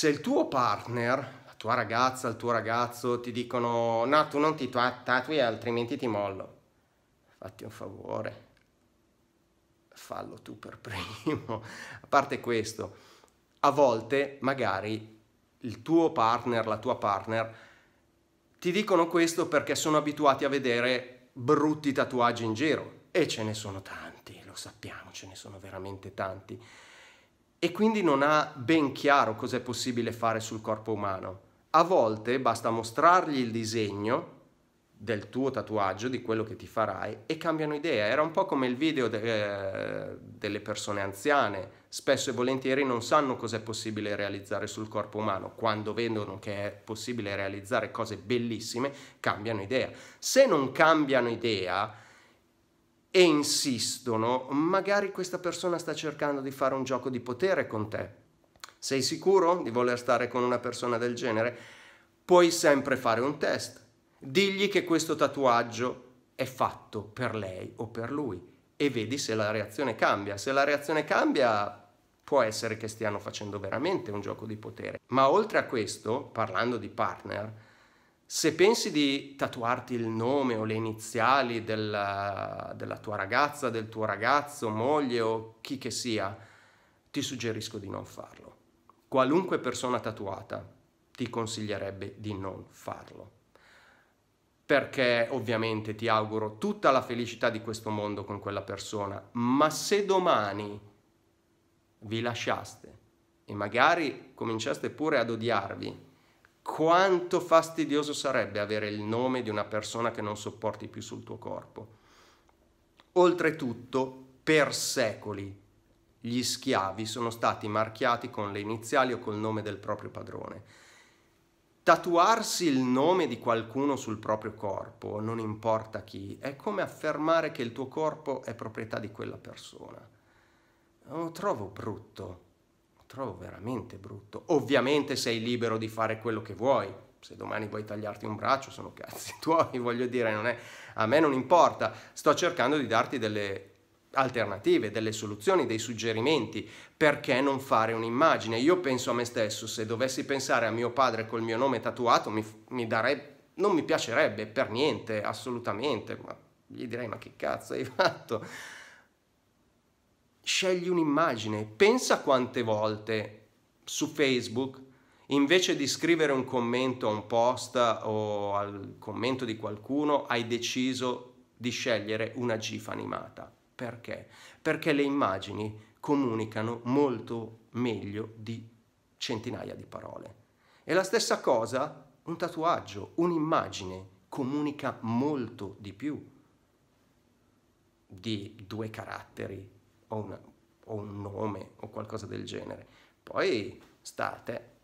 Se il tuo partner, la tua ragazza, il tuo ragazzo ti dicono no, tu non ti tatui altrimenti ti mollo, fatti un favore, fallo tu per primo. A parte questo, a volte magari il tuo partner, la tua partner, ti dicono questo perché sono abituati a vedere brutti tatuaggi in giro e ce ne sono tanti, lo sappiamo, ce ne sono veramente tanti e quindi non ha ben chiaro cosa è possibile fare sul corpo umano. A volte basta mostrargli il disegno del tuo tatuaggio, di quello che ti farai, e cambiano idea. Era un po' come il video de- eh, delle persone anziane. Spesso e volentieri non sanno cosa è possibile realizzare sul corpo umano. Quando vedono che è possibile realizzare cose bellissime, cambiano idea. Se non cambiano idea, e insistono, magari questa persona sta cercando di fare un gioco di potere con te. Sei sicuro di voler stare con una persona del genere? Puoi sempre fare un test. Digli che questo tatuaggio è fatto per lei o per lui e vedi se la reazione cambia. Se la reazione cambia, può essere che stiano facendo veramente un gioco di potere. Ma oltre a questo, parlando di partner, se pensi di tatuarti il nome o le iniziali della, della tua ragazza, del tuo ragazzo, moglie o chi che sia, ti suggerisco di non farlo. Qualunque persona tatuata ti consiglierebbe di non farlo. Perché ovviamente ti auguro tutta la felicità di questo mondo con quella persona, ma se domani vi lasciaste e magari cominciaste pure ad odiarvi, quanto fastidioso sarebbe avere il nome di una persona che non sopporti più sul tuo corpo. Oltretutto, per secoli gli schiavi sono stati marchiati con le iniziali o col nome del proprio padrone. Tatuarsi il nome di qualcuno sul proprio corpo, non importa chi, è come affermare che il tuo corpo è proprietà di quella persona. Lo trovo brutto trovo veramente brutto. Ovviamente sei libero di fare quello che vuoi. Se domani vuoi tagliarti un braccio, sono cazzi tuoi, voglio dire, non è, a me non importa. Sto cercando di darti delle alternative, delle soluzioni, dei suggerimenti, perché non fare un'immagine? Io penso a me stesso, se dovessi pensare a mio padre col mio nome tatuato, mi, mi darei, non mi piacerebbe per niente, assolutamente, ma gli direi ma che cazzo hai fatto? scegli un'immagine, pensa quante volte su Facebook, invece di scrivere un commento a un post o al commento di qualcuno, hai deciso di scegliere una GIF animata. Perché? Perché le immagini comunicano molto meglio di centinaia di parole. E la stessa cosa, un tatuaggio, un'immagine comunica molto di più di due caratteri o una, o un nome o qualcosa del genere. Poi state